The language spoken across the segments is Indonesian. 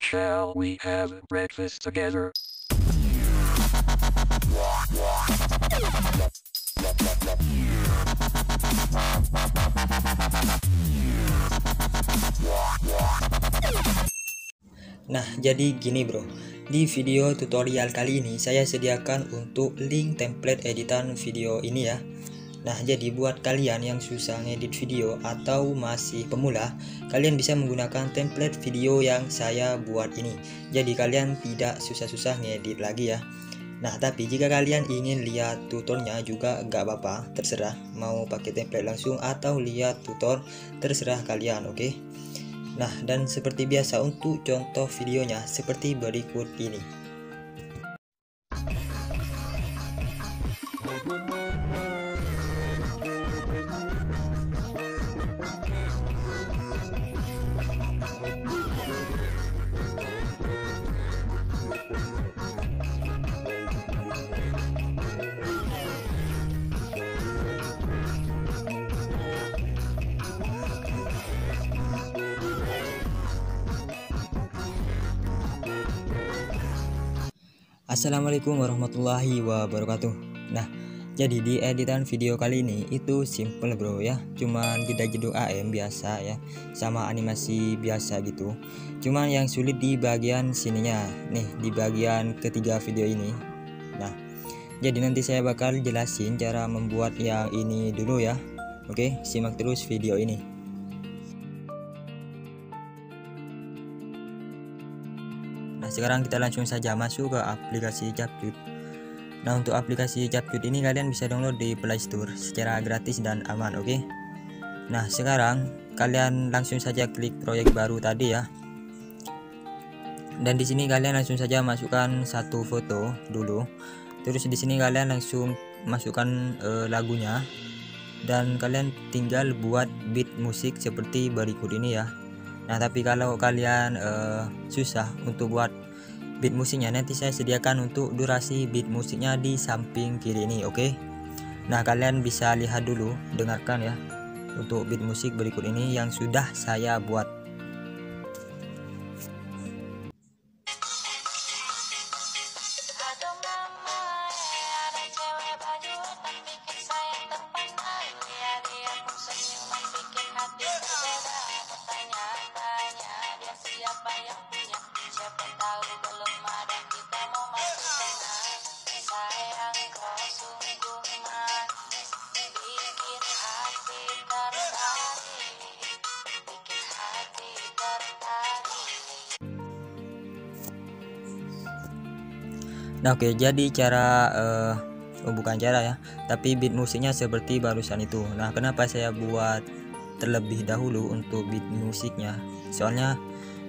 Shall we have breakfast together? Nah, jadi gini bro. Di video tutorial kali ini saya sediakan untuk link template editan video ini ya. Nah, jadi buat kalian yang susah ngedit video atau masih pemula, kalian bisa menggunakan template video yang saya buat ini. Jadi kalian tidak susah-susah ngedit lagi ya. Nah, tapi jika kalian ingin lihat tutornya juga gak apa-apa, terserah mau pakai template langsung atau lihat tutor, terserah kalian, oke? Okay? Nah, dan seperti biasa untuk contoh videonya seperti berikut ini. Assalamualaikum warahmatullahi wabarakatuh Nah jadi di editan video kali ini itu simple bro ya Cuman jeda-jeduk AM biasa ya Sama animasi biasa gitu Cuman yang sulit di bagian sininya Nih di bagian ketiga video ini Nah jadi nanti saya bakal jelasin cara membuat yang ini dulu ya Oke simak terus video ini sekarang kita langsung saja masuk ke aplikasi Capcut nah untuk aplikasi Capcut ini kalian bisa download di Play Store secara gratis dan aman oke okay? nah sekarang kalian langsung saja klik proyek baru tadi ya dan di sini kalian langsung saja masukkan satu foto dulu terus di sini kalian langsung masukkan e, lagunya dan kalian tinggal buat beat musik seperti berikut ini ya nah tapi kalau kalian uh, susah untuk buat beat musiknya nanti saya sediakan untuk durasi beat musiknya di samping kiri ini oke okay? nah kalian bisa lihat dulu dengarkan ya untuk beat musik berikut ini yang sudah saya buat Nah, oke, jadi cara uh, oh, bukan cara ya, tapi beat musiknya seperti barusan itu. Nah, kenapa saya buat terlebih dahulu untuk beat musiknya? Soalnya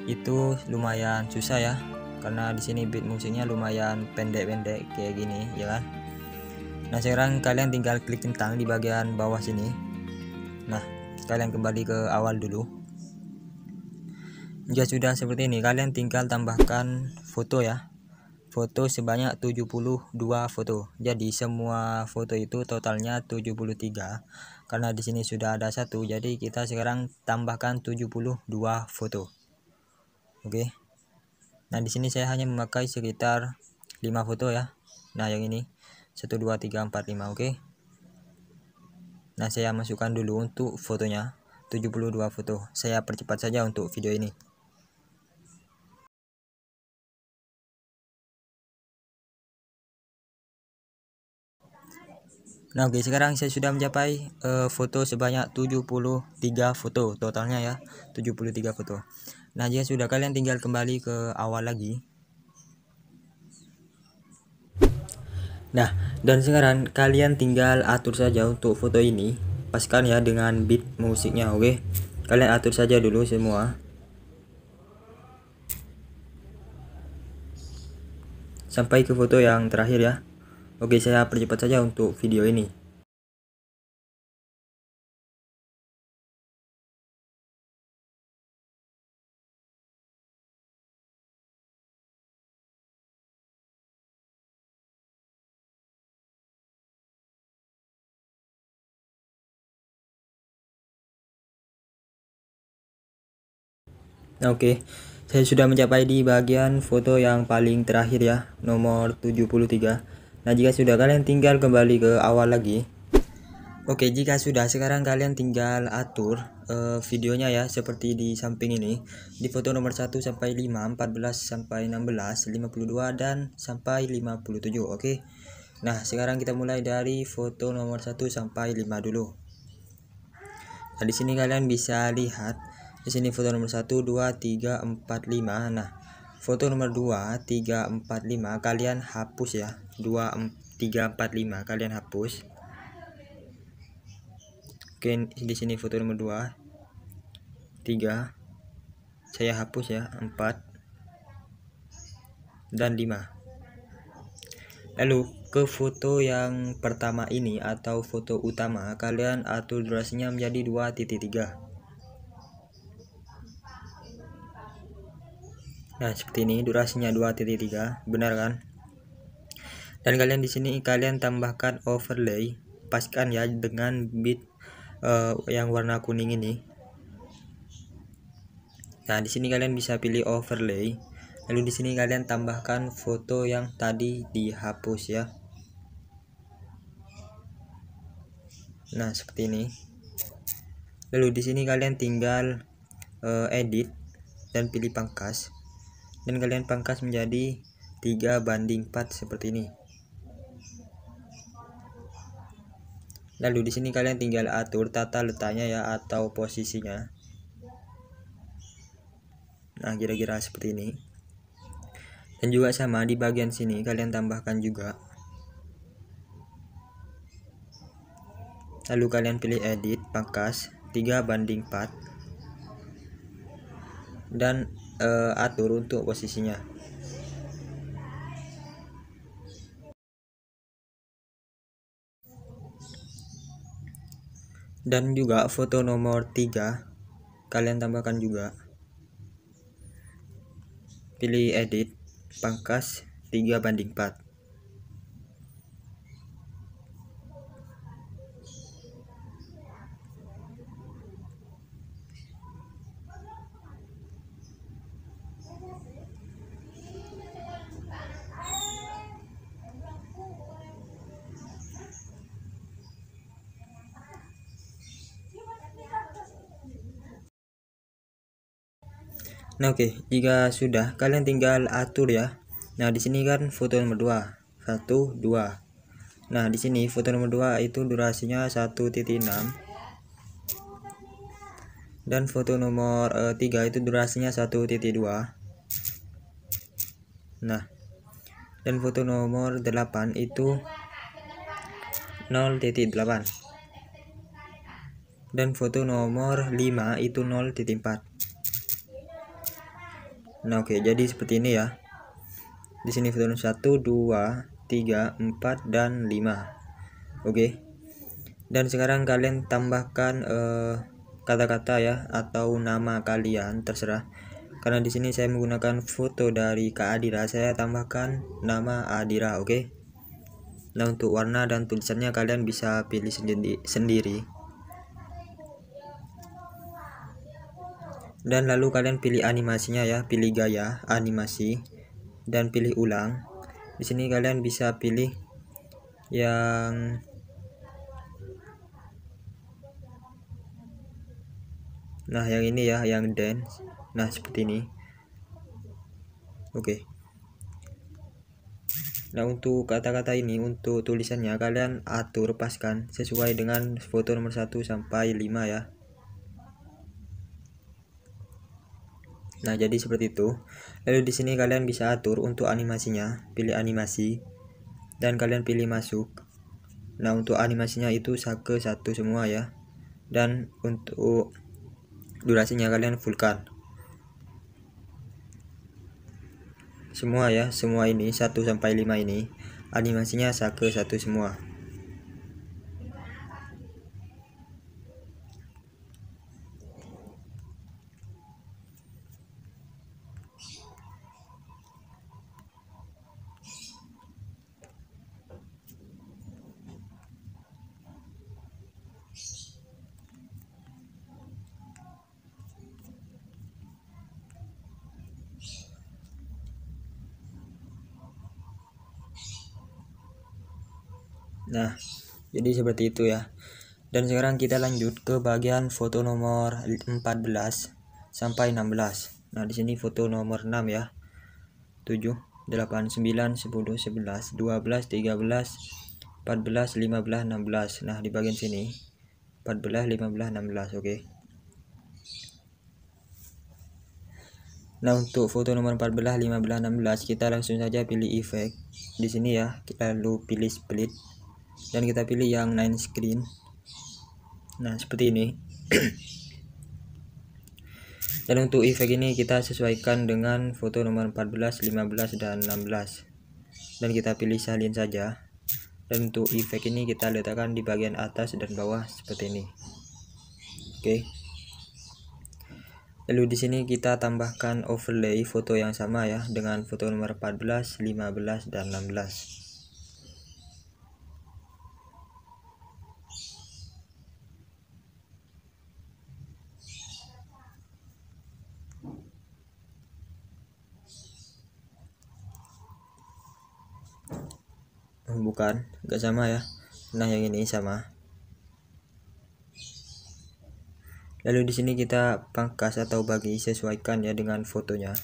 itu lumayan susah ya, karena di sini beat musiknya lumayan pendek-pendek kayak gini, ya kan? Nah, sekarang kalian tinggal klik centang di bagian bawah sini. Nah, kalian kembali ke awal dulu. Jika ya sudah seperti ini, kalian tinggal tambahkan foto ya foto sebanyak 72 foto. Jadi semua foto itu totalnya 73. Karena di sini sudah ada satu, jadi kita sekarang tambahkan 72 foto. Oke. Okay. Nah, di sini saya hanya memakai sekitar 5 foto ya. Nah, yang ini 1 2 3 4 5, oke. Okay. Nah, saya masukkan dulu untuk fotonya 72 foto. Saya percepat saja untuk video ini. Nah oke okay, sekarang saya sudah mencapai uh, foto sebanyak 73 foto totalnya ya 73 foto Nah jika sudah kalian tinggal kembali ke awal lagi Nah dan sekarang kalian tinggal atur saja untuk foto ini Paskan ya dengan beat musiknya oke okay? Kalian atur saja dulu semua Sampai ke foto yang terakhir ya Oke, saya percepat saja untuk video ini. Oke, okay. saya sudah mencapai di bagian foto yang paling terakhir ya, nomor 73. Nah jika sudah kalian tinggal kembali ke awal lagi Oke jika sudah sekarang kalian tinggal atur uh, videonya ya seperti di samping ini Di foto nomor 1 sampai 5, 14 sampai 16, 52 dan sampai 57 oke Nah sekarang kita mulai dari foto nomor 1 sampai 5 dulu Nah di sini kalian bisa lihat di sini foto nomor 1 2 3 4 5 nah foto nomor 2 3 4 5 kalian hapus ya 2 3 4 5 kalian hapus Oke di sini foto nomor 2 3 saya hapus ya 4 dan 5 lalu ke foto yang pertama ini atau foto utama kalian atur durasinya menjadi 2.3 Nah, seperti ini durasinya 2.3, benar kan? dan kalian di sini kalian tambahkan overlay pastikan ya dengan bit uh, yang warna kuning ini nah di sini kalian bisa pilih overlay lalu di sini kalian tambahkan foto yang tadi dihapus ya nah seperti ini lalu di sini kalian tinggal uh, edit dan pilih pangkas dan kalian pangkas menjadi 3 banding 4 seperti ini Lalu di sini kalian tinggal atur tata letaknya ya atau posisinya. Nah, kira-kira seperti ini. Dan juga sama di bagian sini kalian tambahkan juga. Lalu kalian pilih edit, pangkas 3 banding 4. Dan e, atur untuk posisinya. dan juga foto nomor 3 kalian tambahkan juga pilih edit pangkas 3 banding 4 Nah, oke, okay. jika sudah kalian tinggal atur ya. Nah, di sini kan foto nomor 2. 1 2. Nah, di sini foto nomor 2 itu durasinya 1.6. Dan foto nomor uh, eh, 3 itu durasinya 1.2. Nah, dan foto nomor 8 itu 0.8 dan foto nomor 5 itu 0.4 Nah, oke, okay, jadi seperti ini ya. Di sini nomor 1 2 3 4 dan 5. Oke. Okay. Dan sekarang kalian tambahkan eh, kata-kata uh, ya atau nama kalian terserah. Karena di sini saya menggunakan foto dari Kak Adira, saya tambahkan nama Adira, oke. Okay? Nah, untuk warna dan tulisannya kalian bisa pilih sendi sendiri. dan lalu kalian pilih animasinya ya pilih gaya animasi dan pilih ulang di sini kalian bisa pilih yang nah yang ini ya yang dance nah seperti ini oke Nah untuk kata-kata ini untuk tulisannya kalian atur paskan sesuai dengan foto nomor 1 sampai 5 ya Nah, jadi seperti itu. Lalu di sini kalian bisa atur untuk animasinya, pilih animasi dan kalian pilih masuk. Nah, untuk animasinya itu ke satu semua ya. Dan untuk durasinya kalian fullkan. Semua ya, semua ini 1 sampai 5 ini animasinya ke satu semua. seperti itu ya dan sekarang kita lanjut ke bagian foto nomor 14 sampai 16 nah di sini foto nomor 6 ya 7 8 9 10 11 12 13 14 15 16 nah di bagian sini 14 15 16 oke okay. Nah untuk foto nomor 14, 15, 16 kita langsung saja pilih efek di sini ya kita lalu pilih split dan kita pilih yang nine screen nah seperti ini dan untuk efek ini kita sesuaikan dengan foto nomor 14 15 dan 16 dan kita pilih salin saja dan untuk efek ini kita letakkan di bagian atas dan bawah seperti ini oke lalu di sini kita tambahkan overlay foto yang sama ya dengan foto nomor 14 15 dan 16 Oh, bukan nggak sama ya nah yang ini sama lalu di sini kita pangkas atau bagi sesuaikan ya dengan fotonya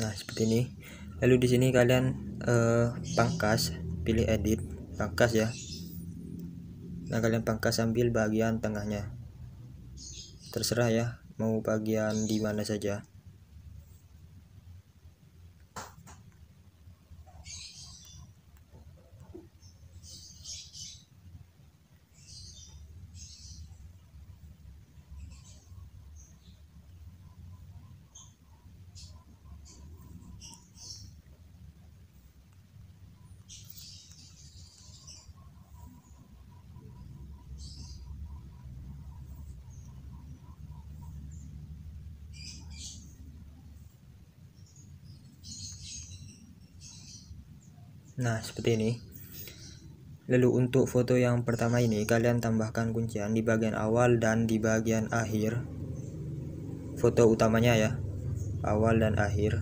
nah seperti ini lalu di sini kalian uh, pangkas pilih edit pangkas ya nah kalian pangkas ambil bagian tengahnya terserah ya mau bagian di mana saja Nah, seperti ini. Lalu untuk foto yang pertama ini kalian tambahkan kuncian di bagian awal dan di bagian akhir foto utamanya ya awal dan akhir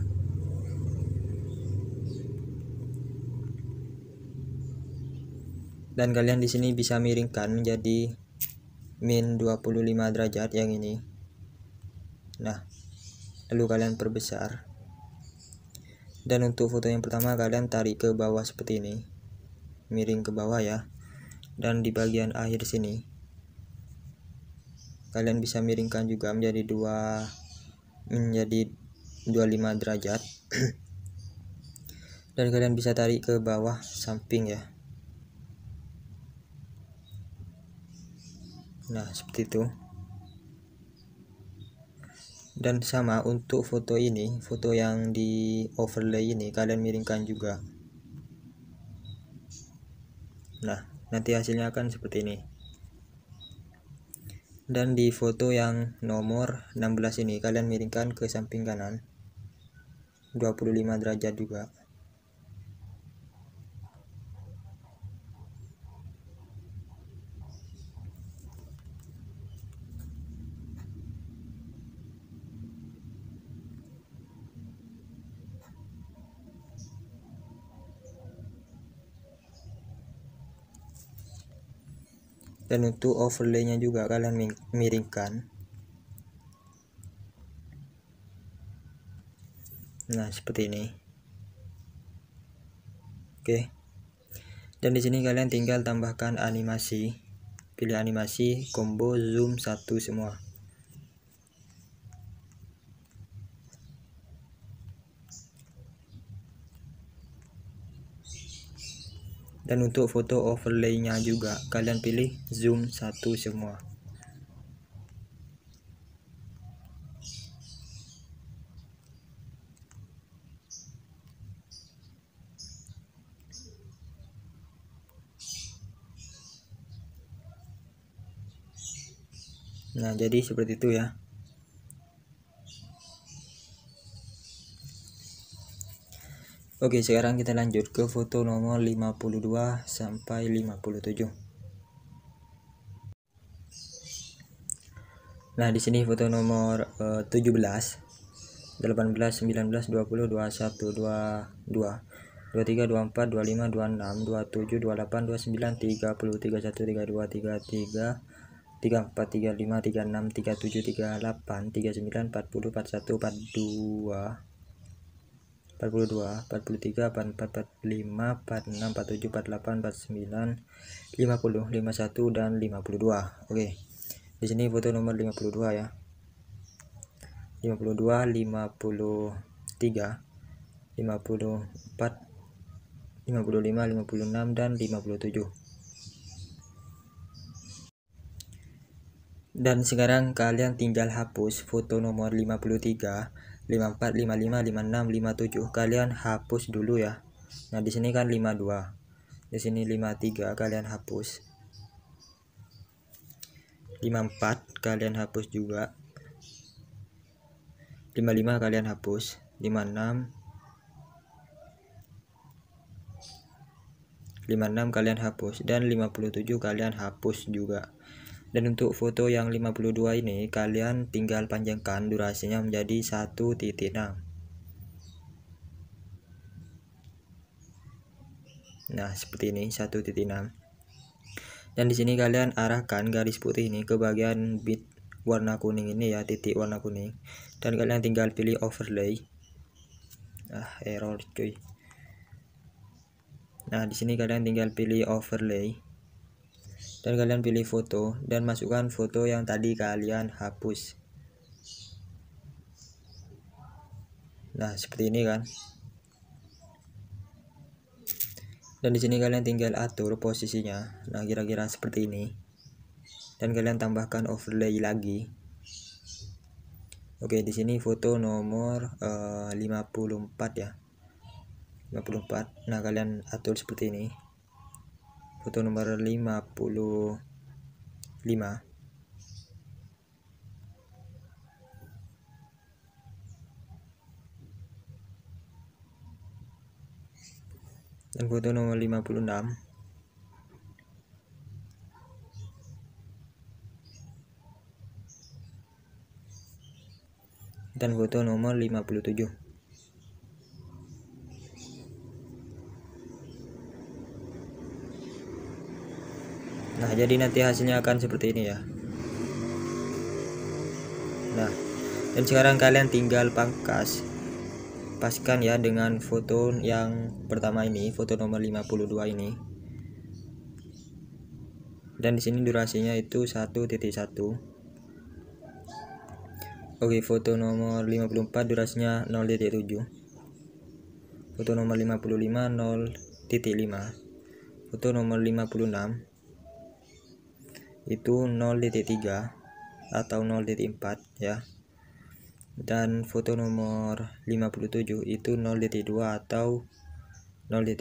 dan kalian di sini bisa miringkan menjadi min 25 derajat yang ini nah lalu kalian perbesar dan untuk foto yang pertama kalian tarik ke bawah seperti ini miring ke bawah ya dan di bagian akhir sini kalian bisa miringkan juga menjadi dua menjadi 25 derajat dan kalian bisa tarik ke bawah samping ya nah seperti itu dan sama untuk foto ini foto yang di overlay ini kalian miringkan juga nah nanti hasilnya akan seperti ini dan di foto yang nomor 16 ini kalian miringkan ke samping kanan 25 derajat juga dan untuk overlaynya juga kalian miringkan nah seperti ini oke dan di sini kalian tinggal tambahkan animasi pilih animasi combo zoom satu semua dan untuk foto overlaynya juga kalian pilih zoom satu semua Nah, jadi seperti itu ya. Oke, sekarang kita lanjut ke foto nomor 52 sampai 57. Nah, di sini foto nomor uh, 17, 18, 19, 20, 21, 22, 23, 24, 25, 26, 27, 28, 29, 30, 31, 32, 33, 34, 35, 36, 37, 38, 39, 40, 41, 42, 42, 43, 44, 45, 46, 47, 48, 49, 50, 51 dan 52. Oke. Di sini foto nomor 52 ya. 52, 53, 54, 55, 56 dan 57. Dan sekarang kalian tinggal hapus foto nomor 53 54, 55, 56, 57 kalian hapus dulu ya. Nah, di sini kan 52. Di sini 53 kalian hapus. 54 kalian hapus juga. 55 kalian hapus. 56 56 kalian hapus dan 57 kalian hapus juga dan untuk foto yang 52 ini kalian tinggal panjangkan durasinya menjadi 1.6. Nah, seperti ini 1.6. Dan di sini kalian arahkan garis putih ini ke bagian bit warna kuning ini ya, titik warna kuning. Dan kalian tinggal pilih overlay. Ah, error cuy. Nah, di sini kalian tinggal pilih overlay dan kalian pilih foto dan masukkan foto yang tadi kalian hapus nah seperti ini kan dan di sini kalian tinggal atur posisinya nah kira-kira seperti ini dan kalian tambahkan overlay lagi oke di sini foto nomor eh, uh, 54 ya 54 nah kalian atur seperti ini foto nomor 55 dan foto nomor 56 dan foto nomor 57 nah jadi nanti hasilnya akan seperti ini ya nah dan sekarang kalian tinggal pangkas paskan ya dengan foto yang pertama ini foto nomor 52 ini dan di sini durasinya itu 1.1 Oke foto nomor 54 durasinya 0.7 Foto nomor 55 0.5 Foto nomor 56 itu 0.3 atau 0.4 ya dan foto nomor 57 itu 0.2 atau 0.1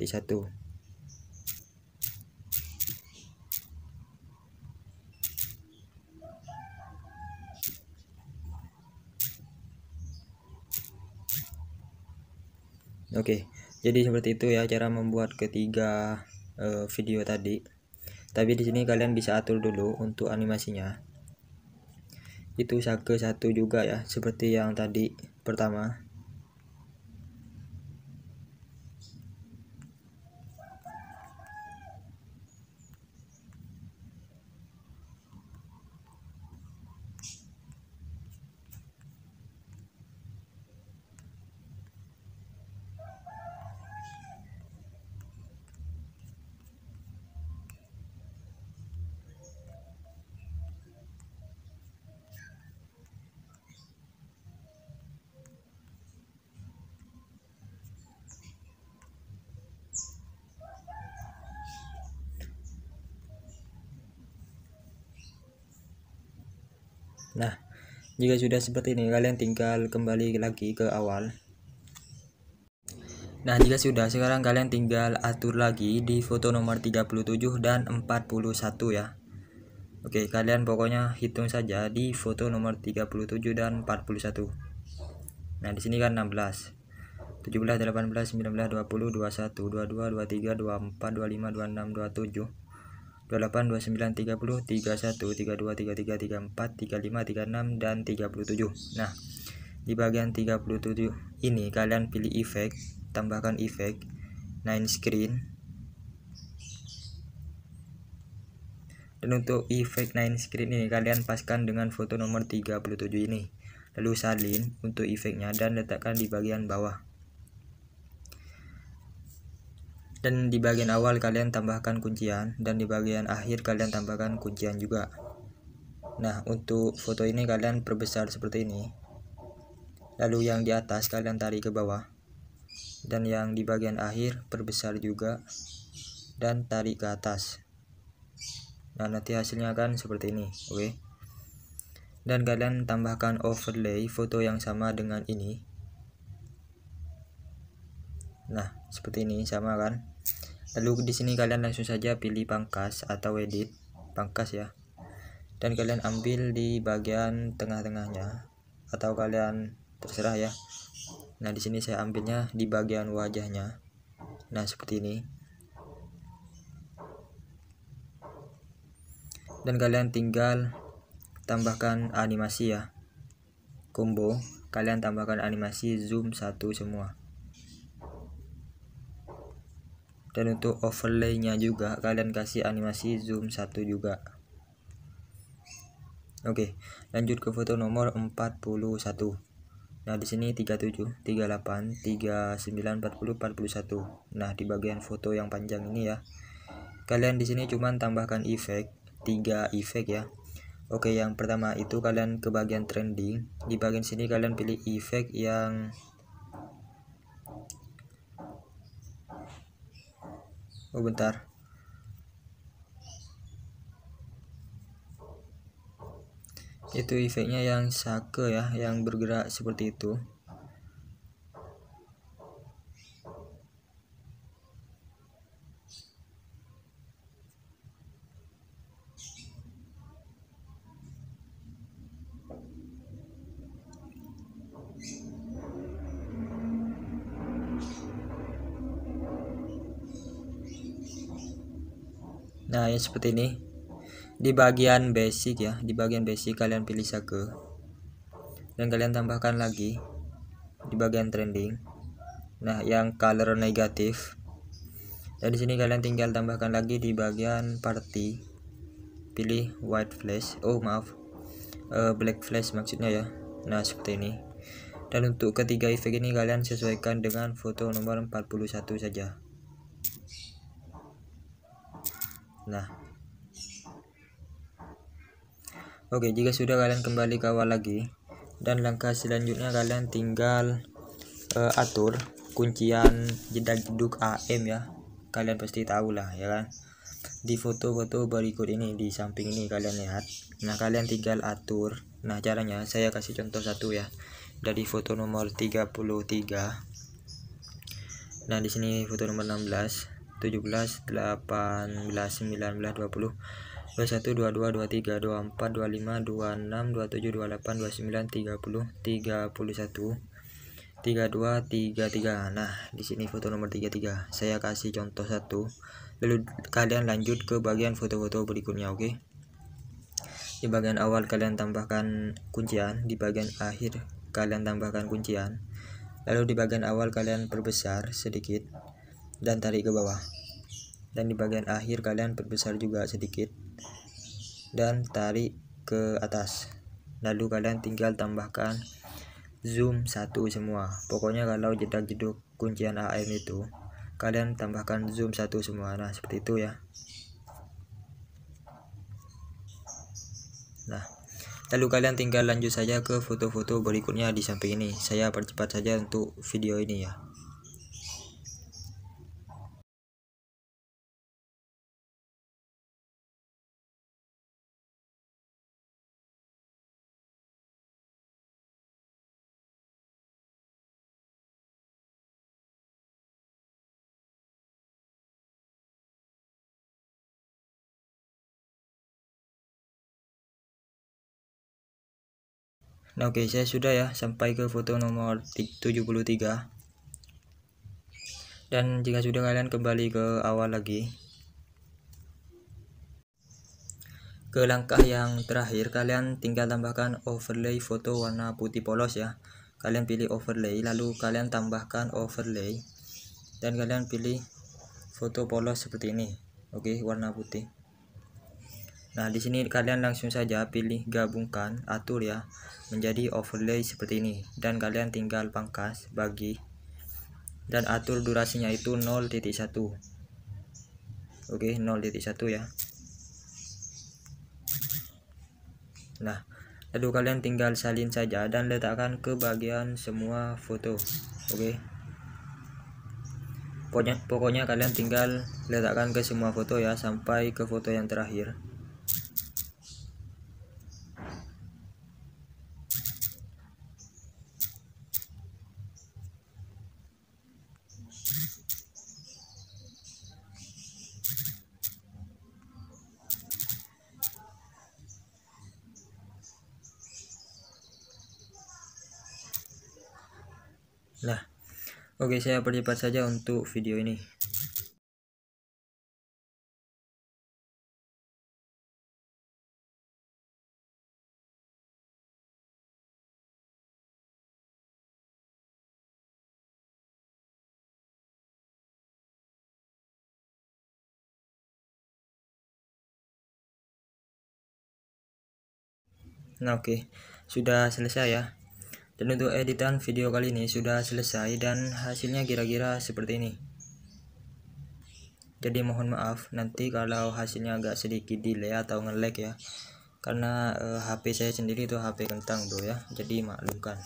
Oke, jadi seperti itu ya cara membuat ketiga uh, video tadi tapi di sini kalian bisa atur dulu untuk animasinya itu sage satu juga ya seperti yang tadi pertama Jika sudah seperti ini, kalian tinggal kembali lagi ke awal. Nah, jika sudah, sekarang kalian tinggal atur lagi di foto nomor 37 dan 41 ya. Oke, kalian pokoknya hitung saja di foto nomor 37 dan 41. Nah, di sini kan 16. 17, 18, 19, 20, 21, 22, 23, 24, 25, 26, 27, 28, 29, 30, 31, 32, 33, 34, 35, 36, dan 37. Nah, di bagian 37 ini kalian pilih efek, tambahkan efek, nine screen. Dan untuk efek nine screen ini kalian paskan dengan foto nomor 37 ini. Lalu salin untuk efeknya dan letakkan di bagian bawah. dan di bagian awal kalian tambahkan kuncian dan di bagian akhir kalian tambahkan kuncian juga nah untuk foto ini kalian perbesar seperti ini lalu yang di atas kalian tarik ke bawah dan yang di bagian akhir perbesar juga dan tarik ke atas nah nanti hasilnya akan seperti ini oke okay? dan kalian tambahkan overlay foto yang sama dengan ini nah seperti ini sama kan lalu di sini kalian langsung saja pilih pangkas atau edit pangkas ya dan kalian ambil di bagian tengah-tengahnya atau kalian terserah ya nah di sini saya ambilnya di bagian wajahnya nah seperti ini dan kalian tinggal tambahkan animasi ya combo kalian tambahkan animasi zoom satu semua dan untuk overlaynya juga kalian kasih animasi zoom satu juga Oke, lanjut ke foto nomor 41. Nah, di sini 37, 38, 39, 40, 41. Nah, di bagian foto yang panjang ini ya. Kalian di sini cuman tambahkan efek, 3 efek ya. Oke, yang pertama itu kalian ke bagian trending. Di bagian sini kalian pilih efek yang oh bentar itu efeknya yang sake ya yang bergerak seperti itu warnanya seperti ini di bagian basic ya di bagian basic kalian pilih sake dan kalian tambahkan lagi di bagian trending nah yang color negatif dan di sini kalian tinggal tambahkan lagi di bagian party pilih white flash oh maaf uh, black flash maksudnya ya nah seperti ini dan untuk ketiga efek ini kalian sesuaikan dengan foto nomor 41 saja Nah. Oke, jika sudah kalian kembali ke awal lagi dan langkah selanjutnya kalian tinggal uh, atur kuncian jeda duduk AM ya. Kalian pasti tahu lah ya kan. Di foto-foto berikut ini di samping ini kalian lihat. Nah, kalian tinggal atur. Nah, caranya saya kasih contoh satu ya. Dari foto nomor 33 Nah, di sini foto nomor 16. 17 18 19 20 21 22 23 24 25 26 27 28 29 30 31 32 33 nah di sini foto nomor 33 saya kasih contoh satu lalu kalian lanjut ke bagian foto-foto berikutnya oke okay? di bagian awal kalian tambahkan kuncian di bagian akhir kalian tambahkan kuncian lalu di bagian awal kalian perbesar sedikit dan tarik ke bawah dan di bagian akhir kalian perbesar juga sedikit dan tarik ke atas lalu kalian tinggal tambahkan zoom satu semua pokoknya kalau jedak jeduk kuncian AM itu kalian tambahkan zoom satu semua nah seperti itu ya nah lalu kalian tinggal lanjut saja ke foto-foto berikutnya di samping ini saya percepat saja untuk video ini ya Nah, oke, okay, saya sudah ya sampai ke foto nomor 73. Dan jika sudah kalian kembali ke awal lagi. Ke langkah yang terakhir, kalian tinggal tambahkan overlay foto warna putih polos ya. Kalian pilih overlay, lalu kalian tambahkan overlay. Dan kalian pilih foto polos seperti ini. Oke, okay, warna putih. Nah, di sini kalian langsung saja pilih gabungkan, atur ya, menjadi overlay seperti ini. Dan kalian tinggal pangkas, bagi, dan atur durasinya itu 0.1. Oke, 0.1 ya. Nah, lalu kalian tinggal salin saja dan letakkan ke bagian semua foto. Oke. Pokoknya, pokoknya kalian tinggal letakkan ke semua foto ya sampai ke foto yang terakhir. Oke saya percepat saja untuk video ini Nah, oke, sudah selesai ya. Dan untuk editan video kali ini sudah selesai dan hasilnya kira-kira seperti ini. Jadi mohon maaf nanti kalau hasilnya agak sedikit delay atau nge ya. Karena HP eh, saya sendiri itu HP kentang bro ya. Jadi maklumkan.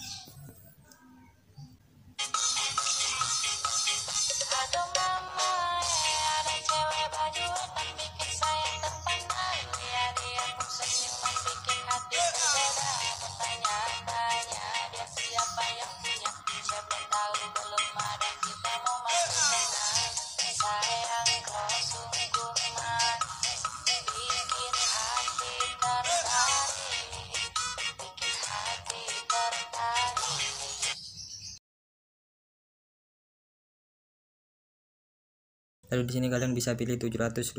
lalu di sini kalian bisa pilih 720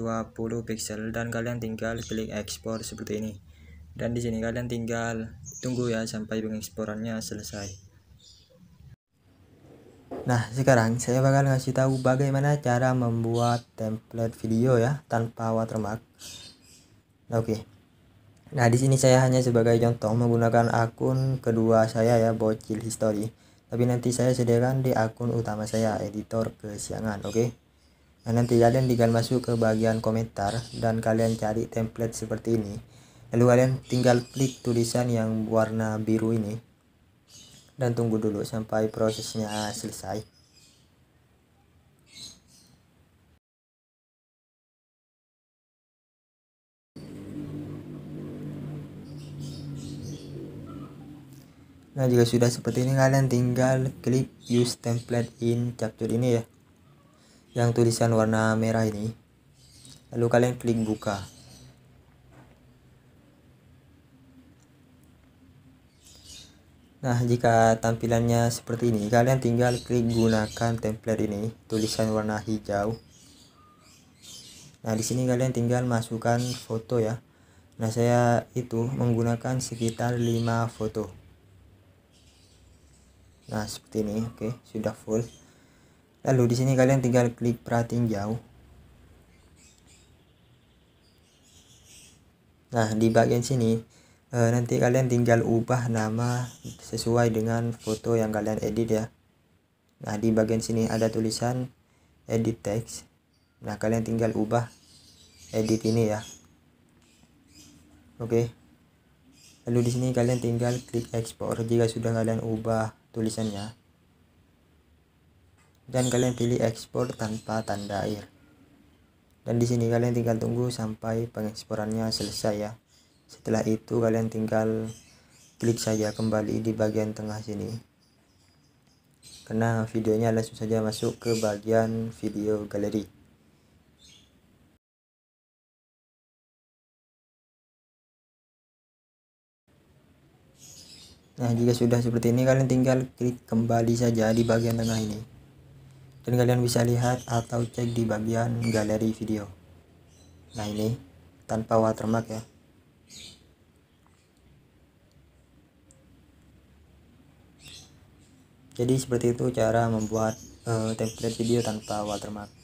pixel dan kalian tinggal klik ekspor seperti ini dan di sini kalian tinggal tunggu ya sampai pengeksporannya selesai Nah sekarang saya bakal ngasih tahu bagaimana cara membuat template video ya tanpa watermark nah, Oke okay. Nah di sini saya hanya sebagai contoh menggunakan akun kedua saya ya bocil history tapi nanti saya sediakan di akun utama saya editor kesiangan oke okay? Nah, nanti kalian tinggal masuk ke bagian komentar dan kalian cari template seperti ini. Lalu kalian tinggal klik tulisan yang warna biru ini dan tunggu dulu sampai prosesnya selesai. Nah jika sudah seperti ini kalian tinggal klik use template in capture ini ya yang tulisan warna merah ini lalu kalian klik buka nah jika tampilannya seperti ini kalian tinggal klik gunakan template ini tulisan warna hijau nah di sini kalian tinggal masukkan foto ya nah saya itu menggunakan sekitar 5 foto nah seperti ini oke sudah full Lalu di sini kalian tinggal klik perhatiin jauh. Nah, di bagian sini e, nanti kalian tinggal ubah nama sesuai dengan foto yang kalian edit ya. Nah, di bagian sini ada tulisan edit text. Nah, kalian tinggal ubah edit ini ya. Oke. Lalu di sini kalian tinggal klik export jika sudah kalian ubah tulisannya dan kalian pilih ekspor tanpa tanda air dan di sini kalian tinggal tunggu sampai pengeksporannya selesai ya setelah itu kalian tinggal klik saja kembali di bagian tengah sini karena videonya langsung saja masuk ke bagian video galeri Nah, jika sudah seperti ini, kalian tinggal klik kembali saja di bagian tengah ini dan kalian bisa lihat atau cek di bagian galeri video nah ini tanpa watermark ya jadi seperti itu cara membuat uh, template video tanpa watermark